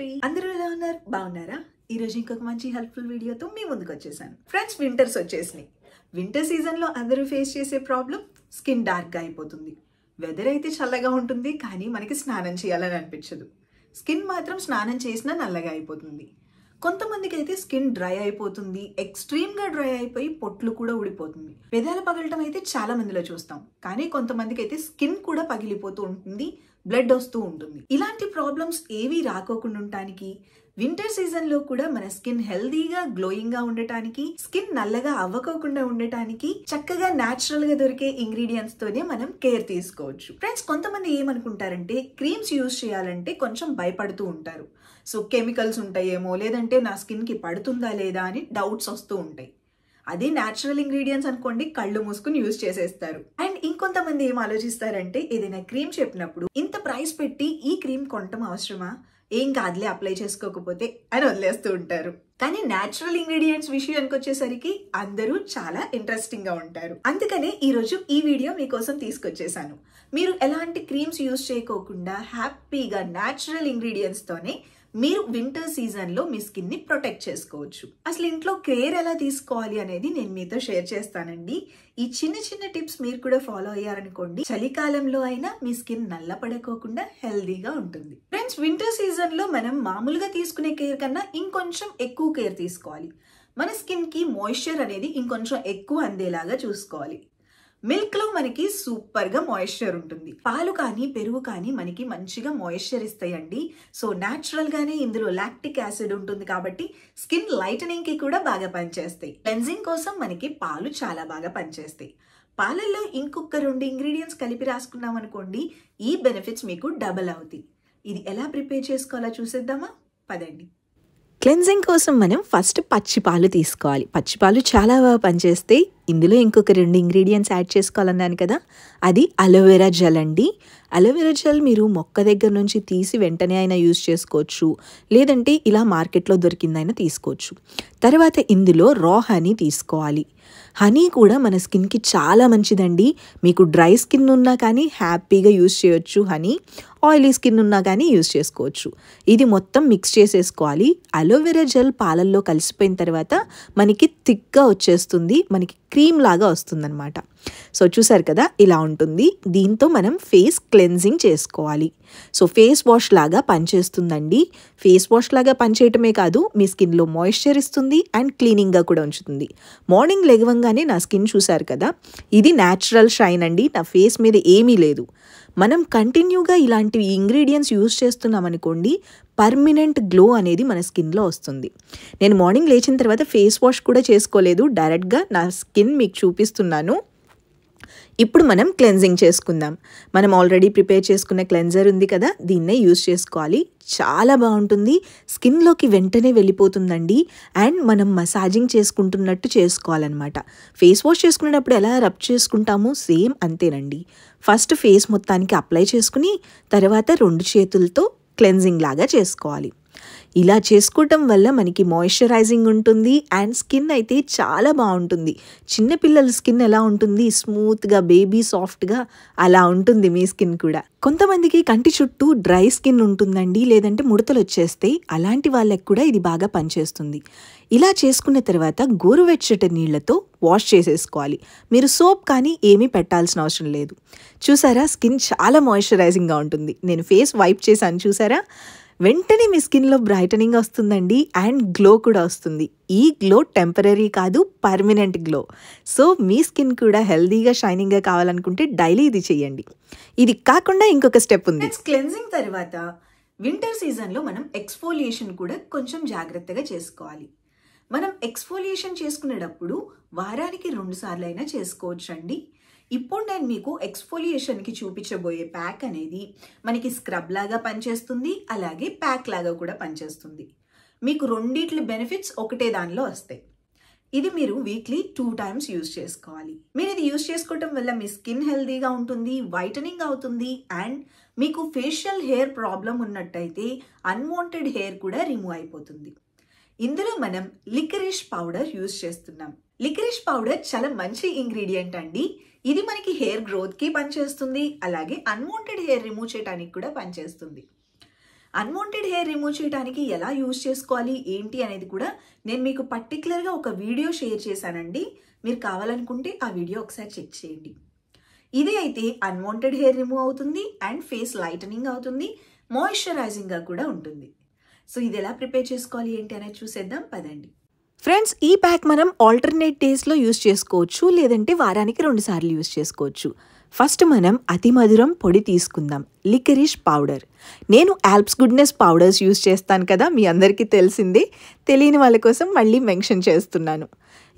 శ్రీ అందరూ ఎలా ఉన్నారు బాగున్నారా రోజు ఇంకొక మంచి హెల్ప్ఫుల్ వీడియోతో మీ ముందుకు వచ్చేసాను ఫ్రెండ్స్ వింటర్స్ వచ్చేసినాయి వింటర్ సీజన్లో అందరూ ఫేస్ చేసే ప్రాబ్లం స్కిన్ డార్క్గా అయిపోతుంది వెదర్ అయితే చల్లగా ఉంటుంది కానీ మనకి స్నానం చేయాలని అనిపించదు స్కిన్ మాత్రం స్నానం చేసినా నల్లగా అయిపోతుంది కొంతమందికి అయితే స్కిన్ డ్రై అయిపోతుంది ఎక్స్ట్రీమ్గా డ్రై అయిపోయి పొట్లు కూడా ఊడిపోతుంది పెదాలు పగలటం అయితే చాలా మందిలో చూస్తాం కానీ కొంతమందికి అయితే స్కిన్ కూడా పగిలిపోతూ ఉంటుంది బ్లడ్ వస్తూ ఉంటుంది ఇలాంటి ప్రాబ్లమ్స్ ఏవి రాకోకుండా ఉండటానికి వింటర్ సీజన్ లో కూడా మన స్కిన్ హెల్దీగా గ్లోయింగ్ గా ఉండటానికి స్కిన్ నల్లగా అవ్వకోకుండా ఉండటానికి చక్కగా న్యాచురల్ గా దొరికే ఇంగ్రీడియంట్స్ తోనే మనం కేర్ తీసుకోవచ్చు ఫ్రెండ్స్ కొంతమంది ఏమనుకుంటారంటే క్రీమ్స్ యూజ్ చేయాలంటే కొంచెం భయపడుతూ ఉంటారు సో కెమికల్స్ ఉంటాయేమో లేదంటే నా స్కిన్ కి పడుతుందా లేదా అని డౌట్స్ వస్తూ ఉంటాయి అది న్యాచురల్ ఇంగ్రీడియంట్స్ అనుకోండి కళ్ళు మూసుకుని యూజ్ చేసేస్తారు అండ్ ఇంకొంతమంది ఏం ఆలోచిస్తారంటే ఏదైనా క్రీమ్ చెప్పినప్పుడు ఇంత ప్రైస్ పెట్టి ఈ క్రీమ్ కొనటం అవసరమా ఏం కాదులే అప్లై చేసుకోకపోతే అని వదిలేస్తూ ఉంటారు కానీ న్యాచురల్ ఇంగ్రీడియంట్స్ విషయానికి వచ్చేసరికి అందరూ చాలా ఇంట్రెస్టింగ్గా ఉంటారు అందుకనే ఈరోజు ఈ వీడియో మీకోసం తీసుకొచ్చేసాను మీరు ఎలాంటి క్రీమ్స్ యూజ్ చేయకోకుండా హ్యాపీగా న్యాచురల్ ఇంగ్రీడియంట్స్తోనే మీరు వింటర్ సీజన్లో మీ స్కిన్ని ప్రొటెక్ట్ చేసుకోవచ్చు అసలు ఇంట్లో కేర్ ఎలా తీసుకోవాలి అనేది నేను మీతో షేర్ చేస్తానండి ఈ చిన్న చిన్న టిప్స్ మీరు కూడా ఫాలో అయ్యారనుకోండి చలికాలంలో అయినా మీ స్కిన్ పడకోకుండా హెల్దీగా ఉంటుంది ఫ్రెండ్స్ వింటర్ సీజన్లో మనం మామూలుగా తీసుకునే కేర్ కన్నా ఇంకొంచెం ఎక్కువ ఎక్కువ కేర్ తీసుకోవాలి మన స్కిన్కి మాయిశ్చర్ అనేది ఇంకొంచెం ఎక్కువ అందేలాగా చూసుకోవాలి మిల్క్లో మనకి సూపర్గా మాయిశ్చర్ ఉంటుంది పాలు కానీ పెరుగు కానీ మనకి మంచిగా మాయిశ్చర్ ఇస్తాయండి సో న్యాచురల్గానే ఇందులో లాక్టిక్ యాసిడ్ ఉంటుంది కాబట్టి స్కిన్ లైటనింగ్కి కూడా బాగా పనిచేస్తాయి క్లెన్జింగ్ కోసం మనకి పాలు చాలా బాగా పనిచేస్తాయి పాలల్లో ఇంకొక రెండు ఇంగ్రీడియంట్స్ కలిపి రాసుకున్నాం అనుకోండి ఈ బెనిఫిట్స్ మీకు డబల్ అవుతాయి ఇది ఎలా ప్రిపేర్ చేసుకోవాలో చూసేద్దామా పదండి క్లెన్జింగ్ కోసం మనం ఫస్ట్ పచ్చిపాలు తీసుకోవాలి పచ్చిపాలు చాలా బాగా పనిచేస్తాయి ఇందులో ఇంకొక రెండు ఇంగ్రీడియంట్స్ యాడ్ చేసుకోవాలన్నాను కదా అది అలోవెరా జెల్ అండి అలోవెరా జెల్ మీరు మొక్క దగ్గర నుంచి తీసి వెంటనే అయినా యూజ్ చేసుకోవచ్చు లేదంటే ఇలా మార్కెట్లో దొరికిందైనా తీసుకోవచ్చు తర్వాత ఇందులో రా హనీ తీసుకోవాలి హనీ కూడా మన స్కిన్కి చాలా మంచిదండి మీకు డ్రై స్కిన్ ఉన్నా కానీ హ్యాపీగా యూస్ చేయొచ్చు హనీ ఆయిలీ స్కిన్ ఉన్నా కానీ యూస్ చేసుకోవచ్చు ఇది మొత్తం మిక్స్ చేసేసుకోవాలి అలోవెరా జెల్ పాలల్లో కలిసిపోయిన తర్వాత మనకి థిక్గా వచ్చేస్తుంది మనకి క్రీమ్ లాగా వస్తుందన్నమాట సో చూసారు కదా ఇలా ఉంటుంది దీంతో మనం ఫేస్ క్లెన్జింగ్ చేసుకోవాలి సో ఫేస్ వాష్ లాగా పనిచేస్తుందండి ఫేస్ వాష్ లాగా పనిచేయటమే కాదు మీ స్కిన్లో మాయిశ్చర్ ఇస్తుంది అండ్ క్లీనింగ్గా కూడా ఉంచుతుంది మార్నింగ్ వేగవంగానే నా స్కిన్ చూశారు కదా ఇది న్యాచురల్ షైన్ అండి నా ఫేస్ మీద ఏమీ లేదు మనం కంటిన్యూగా ఇలాంటివి ఇంగ్రీడియంట్స్ యూజ్ చేస్తున్నాం అనుకోండి పర్మనెంట్ గ్లో అనేది మన స్కిన్లో వస్తుంది నేను మార్నింగ్ లేచిన తర్వాత ఫేస్ వాష్ కూడా చేసుకోలేదు డైరెక్ట్గా నా స్కిన్ మీకు చూపిస్తున్నాను ఇప్పుడు మనం క్లెన్జింగ్ చేసుకుందాం మనం ఆల్రెడీ ప్రిపేర్ చేసుకున్న క్లెన్జర్ ఉంది కదా దీన్నే యూజ్ చేసుకోవాలి చాలా బాగుంటుంది స్కిన్లోకి వెంటనే వెళ్ళిపోతుందండి అండ్ మనం మసాజింగ్ చేసుకుంటున్నట్టు చేసుకోవాలన్నమాట ఫేస్ వాష్ చేసుకునేటప్పుడు ఎలా రబ్ చేసుకుంటామో సేమ్ అంతేనండి ఫస్ట్ ఫేస్ మొత్తానికి అప్లై చేసుకుని తర్వాత రెండు చేతులతో క్లెన్జింగ్ లాగా చేసుకోవాలి ఇలా చేసుకోవటం వల్ల మనకి మాయిశ్చరైజింగ్ ఉంటుంది అండ్ స్కిన్ అయితే చాలా బాగుంటుంది చిన్నపిల్లల స్కిన్ ఎలా ఉంటుంది స్మూత్గా బేబీ సాఫ్ట్గా అలా ఉంటుంది మీ స్కిన్ కూడా కొంతమందికి కంటి చుట్టూ డ్రై స్కిన్ ఉంటుందండి లేదంటే ముడతలు వచ్చేస్తే అలాంటి వాళ్ళకి కూడా ఇది బాగా పనిచేస్తుంది ఇలా చేసుకున్న తర్వాత గోరువెచ్చటి నీళ్లతో వాష్ చేసేసుకోవాలి మీరు సోప్ కానీ ఏమీ పెట్టాల్సిన అవసరం లేదు చూసారా స్కిన్ చాలా మాయిశ్చరైజింగ్గా ఉంటుంది నేను ఫేస్ వైప్ చేశాను చూసారా వెంటనే మీ స్కిన్లో బ్రైటనింగ్ వస్తుందండి అండ్ గ్లో కూడా వస్తుంది ఈ గ్లో టెంపరీ కాదు పర్మనెంట్ గ్లో సో మీ స్కిన్ కూడా హెల్దీగా షైనింగ్గా కావాలనుకుంటే డైలీ ఇది చేయండి ఇది కాకుండా ఇంకొక స్టెప్ ఉంది క్లెన్జింగ్ తర్వాత వింటర్ సీజన్లో మనం ఎక్స్ఫోలియేషన్ కూడా కొంచెం జాగ్రత్తగా చేసుకోవాలి మనం ఎక్స్ఫోలియేషన్ చేసుకునేటప్పుడు వారానికి రెండు సార్లు అయినా చేసుకోవచ్చండి ఇప్పుడు నేను మీకు ఎక్స్ఫోలియేషన్కి చూపించబోయే ప్యాక్ అనేది మనకి స్క్రబ్ లాగా పనిచేస్తుంది అలాగే ప్యాక్ లాగా కూడా పనిచేస్తుంది మీకు రెండిట్ల బెనిఫిట్స్ ఒకటే దానిలో వస్తాయి ఇది మీరు వీక్లీ టూ టైమ్స్ యూజ్ చేసుకోవాలి మీరు ఇది యూజ్ చేసుకోవటం వల్ల మీ స్కిన్ హెల్దీగా ఉంటుంది వైటనింగ్ అవుతుంది అండ్ మీకు ఫేషియల్ హెయిర్ ప్రాబ్లం ఉన్నట్టయితే అన్వాంటెడ్ హెయిర్ కూడా రిమూవ్ అయిపోతుంది ఇందులో మనం లిక్రిష్ పౌడర్ యూజ్ చేస్తున్నాం లిక్రిష్ పౌడర్ చాలా మంచి ఇంగ్రీడియంట్ అండి ఇది మనకి హెయిర్ గ్రోత్కి పనిచేస్తుంది అలాగే అన్వాంటెడ్ హెయిర్ రిమూవ్ చేయడానికి కూడా పనిచేస్తుంది అన్వాంటెడ్ హెయిర్ రిమూవ్ చేయడానికి ఎలా యూజ్ చేసుకోవాలి ఏంటి అనేది కూడా నేను మీకు పర్టికులర్గా ఒక వీడియో షేర్ చేశానండి మీరు కావాలనుకుంటే ఆ వీడియో ఒకసారి చెక్ చేయండి ఇది అయితే అన్వాంటెడ్ హెయిర్ రిమూవ్ అవుతుంది అండ్ ఫేస్ లైటనింగ్ అవుతుంది మాయిశ్చరైజింగ్గా కూడా ఉంటుంది సో ఇది ఎలా ప్రిపేర్ చేసుకోవాలి ఏంటి అనేది చూసేద్దాం పదండి ఫ్రెండ్స్ ఈ ప్యాక్ మనం ఆల్టర్నేట్ డేస్లో యూస్ చేసుకోవచ్చు లేదంటే వారానికి రెండుసార్లు యూస్ చేసుకోవచ్చు ఫస్ట్ మనం అతి మధురం పొడి తీసుకుందాం లికరిష్ పౌడర్ నేను యాల్ప్స్ గుడ్నెస్ పౌడర్స్ యూస్ చేస్తాను కదా మీ అందరికీ తెలిసిందే తెలియని వాళ్ళ కోసం మళ్ళీ మెన్షన్ చేస్తున్నాను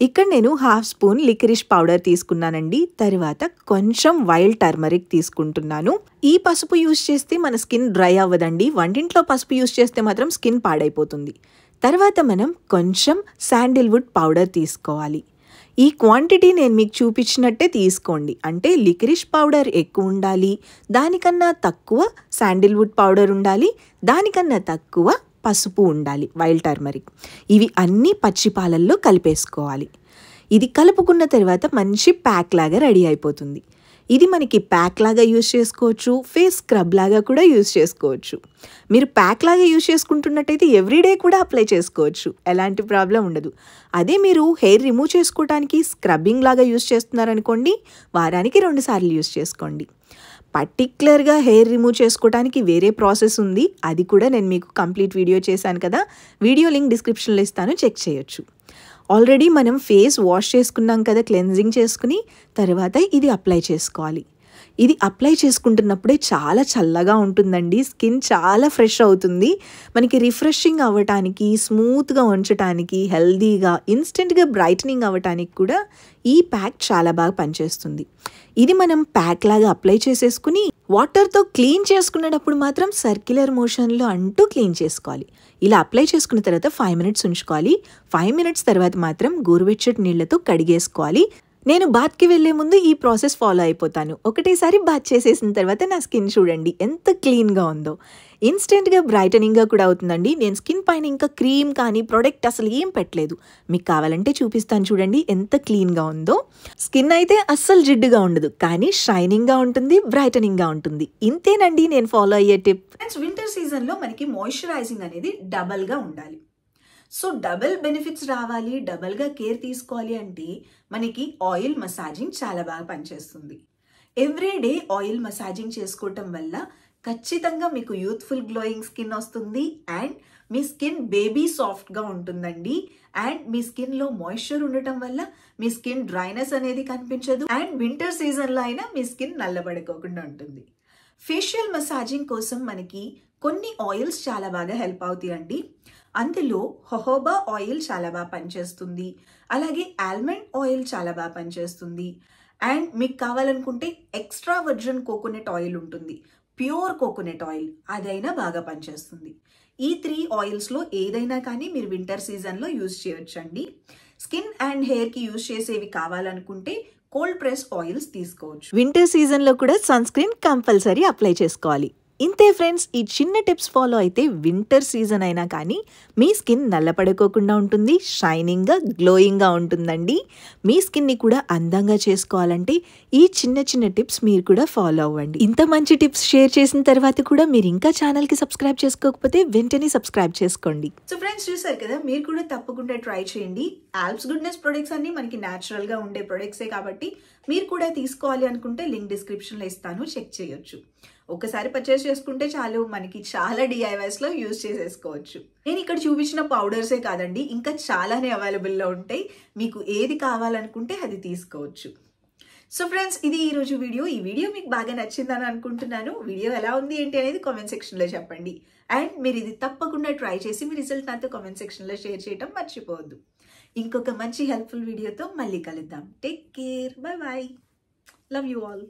ఇక్కడ నేను హాఫ్ స్పూన్ లికరిష్ పౌడర్ తీసుకున్నానండి తర్వాత కొంచెం వైల్డ్ టర్మరిక్ తీసుకుంటున్నాను ఈ పసుపు యూస్ చేస్తే మన స్కిన్ డ్రై అవ్వదండి వంటింట్లో పసుపు యూస్ చేస్తే మాత్రం స్కిన్ పాడైపోతుంది తర్వాత మనం కొంచెం శాండిల్వుడ్ పౌడర్ తీసుకోవాలి ఈ క్వాంటిటీ నేను మీకు చూపించినట్టే తీసుకోండి అంటే లికరిష్ పౌడర్ ఎక్కువ ఉండాలి దానికన్నా తక్కువ శాండిల్వుడ్ పౌడర్ ఉండాలి దానికన్నా తక్కువ పసుపు ఉండాలి వైల్డ్ టర్మరిక్ ఇవి అన్నీ పచ్చిపాలల్లో కలిపేసుకోవాలి ఇది కలుపుకున్న తర్వాత మంచి ప్యాక్ లాగా రెడీ అయిపోతుంది ఇది మనకి ప్యాక్ లాగా యూజ్ చేసుకోవచ్చు ఫేస్ స్క్రబ్ లాగా కూడా యూజ్ చేసుకోవచ్చు మీరు ప్యాక్ లాగా యూజ్ చేసుకుంటున్నట్టయితే ఎవ్రీడే కూడా అప్లై చేసుకోవచ్చు ఎలాంటి ప్రాబ్లం ఉండదు అదే మీరు హెయిర్ రిమూవ్ చేసుకోవడానికి స్క్రబ్బింగ్ లాగా యూజ్ చేస్తున్నారనుకోండి వారానికి రెండుసార్లు యూజ్ చేసుకోండి పర్టిక్యులర్గా హెయిర్ రిమూవ్ చేసుకోవడానికి వేరే ప్రాసెస్ ఉంది అది కూడా నేను మీకు కంప్లీట్ వీడియో చేశాను కదా వీడియో లింక్ డిస్క్రిప్షన్లో ఇస్తాను చెక్ చేయొచ్చు ఆల్రెడీ మనం ఫేస్ వాష్ చేసుకున్నాం కదా క్లెన్జింగ్ చేసుకుని తర్వాత ఇది అప్లై చేసుకోవాలి ఇది అప్లై చేసుకుంటున్నప్పుడే చాలా చల్లగా ఉంటుందండి స్కిన్ చాలా ఫ్రెష్ అవుతుంది మనకి రిఫ్రెషింగ్ అవ్వటానికి స్మూత్గా ఉంచటానికి హెల్దీగా ఇన్స్టెంట్గా బ్రైట్నింగ్ అవ్వటానికి కూడా ఈ ప్యాక్ చాలా బాగా పనిచేస్తుంది ఇది మనం ప్యాక్ లాగా అప్లై చేసేసుకుని వాటర్తో క్లీన్ చేసుకునేటప్పుడు మాత్రం సర్క్యులర్ మోషన్లో అంటూ క్లీన్ చేసుకోవాలి ఇలా అప్లై చేసుకున్న తర్వాత ఫైవ్ మినిట్స్ ఉంచుకోవాలి ఫైవ్ మినిట్స్ తర్వాత మాత్రం గోరువెచ్చటి నీళ్లతో కడిగేసుకోవాలి నేను బాత్కి వెళ్లే ముందు ఈ ప్రాసెస్ ఫాలో అయిపోతాను ఒకటేసారి బాత్ చేసేసిన తర్వాత నా స్కిన్ చూడండి ఎంత క్లీన్గా ఉందో ఇన్స్టెంట్గా బ్రైటనింగ్గా కూడా అవుతుందండి నేను స్కిన్ పైన ఇంకా క్రీమ్ కానీ ప్రోడక్ట్ అసలు ఏం పెట్టలేదు మీకు కావాలంటే చూపిస్తాను చూడండి ఎంత క్లీన్గా ఉందో స్కిన్ అయితే అస్సలు జిడ్డుగా ఉండదు కానీ షైనింగ్గా ఉంటుంది బ్రైటనింగ్గా ఉంటుంది ఇంతేనండి నేను ఫాలో అయ్యే టిప్ వింటర్ సీజన్లో మనకి మాయిశ్చరైజింగ్ అనేది డబల్గా ఉండాలి సో డబల్ బెనిఫిట్స్ రావాలి డబల్గా కేర్ తీసుకోవాలి అంటే మనకి ఆయిల్ మసాజింగ్ చాలా బాగా పనిచేస్తుంది ఎవ్రీ డే ఆయిల్ మసాజింగ్ చేసుకోవటం వల్ల ఖచ్చితంగా మీకు యూత్ఫుల్ గ్లోయింగ్ స్కిన్ వస్తుంది అండ్ మీ స్కిన్ బేబీ సాఫ్ట్గా ఉంటుందండి అండ్ మీ స్కిన్లో మాయిశ్చర్ ఉండటం వల్ల మీ స్కిన్ డ్రైనెస్ అనేది కనిపించదు అండ్ వింటర్ సీజన్లో అయినా మీ స్కిన్ నల్లబడుకోకుండా ఉంటుంది ఫేషియల్ మసాజింగ్ కోసం మనకి కొన్ని ఆయిల్స్ చాలా బాగా హెల్ప్ అవుతాయండి అందులో హొహోబా ఆయిల్ చాలా బాగా పనిచేస్తుంది అలాగే ఆల్మండ్ ఆయిల్ చాలా బాగా పనిచేస్తుంది అండ్ మీకు కావాలనుకుంటే ఎక్స్ట్రా వర్జన్ కోకోనట్ ఆయిల్ ఉంటుంది ప్యూర్ కోకోనట్ ఆయిల్ అదైనా బాగా పనిచేస్తుంది ఈ త్రీ ఆయిల్స్లో ఏదైనా కానీ మీరు వింటర్ సీజన్లో యూజ్ చేయొచ్చండి స్కిన్ అండ్ హెయిర్కి యూజ్ చేసేవి కావాలనుకుంటే కోల్డ్ ప్రెస్ ఆయిల్స్ తీసుకోవచ్చు వింటర్ సీజన్లో కూడా సన్ స్క్రీన్ కంపల్సరీ అప్లై చేసుకోవాలి ఇంతే ఫ్రెండ్స్ ఈ చిన్న టిప్స్ ఫాలో అయితే వింటర్ సీజన్ అయినా కానీ మీ స్కిన్ నల్లపడుకోకుండా ఉంటుంది షైనింగ్గా గ్లోయింగ్గా ఉంటుందండి మీ స్కిన్ని కూడా అందంగా చేసుకోవాలంటే ఈ చిన్న చిన్న టిప్స్ మీరు కూడా ఫాలో అవ్వండి ఇంత మంచి టిప్స్ షేర్ చేసిన తర్వాత కూడా మీరు ఇంకా ఛానల్కి సబ్స్క్రైబ్ చేసుకోకపోతే వెంటనే సబ్స్క్రైబ్ చేసుకోండి సో ఫ్రెండ్స్ చూసారు కదా మీరు కూడా తప్పకుండా ట్రై చేయండి ఆల్ప్స్ గుడ్నెస్ ప్రొడక్ట్స్ అన్ని మనకి న్యాచురల్గా ఉండే ప్రొడక్ట్సే కాబట్టి మీరు కూడా తీసుకోవాలి అనుకుంటే లింక్ డిస్క్రిప్షన్లో ఇస్తాను చెక్ చేయొచ్చు ఒకసారి పర్చేస్ చేసుకుంటే చాలు మనకి చాలా డిఐవైస్లో యూజ్ చేసేసుకోవచ్చు నేను ఇక్కడ చూపించిన పౌడర్సే కాదండి ఇంకా చాలానే అవైలబుల్లో ఉంటాయి మీకు ఏది కావాలనుకుంటే అది తీసుకోవచ్చు సో ఫ్రెండ్స్ ఇది ఈరోజు వీడియో ఈ వీడియో మీకు బాగా నచ్చిందని అనుకుంటున్నాను వీడియో ఎలా ఉంది ఏంటి అనేది కామెంట్ సెక్షన్లో చెప్పండి అండ్ మీరు ఇది తప్పకుండా ట్రై చేసి మీ రిజల్ట్ నాతో కామెంట్ సెక్షన్లో షేర్ చేయడం మర్చిపోవద్దు ఇంకొక మంచి హెల్ప్ఫుల్ వీడియోతో మళ్ళీ కలుద్దాం take care bye bye love you all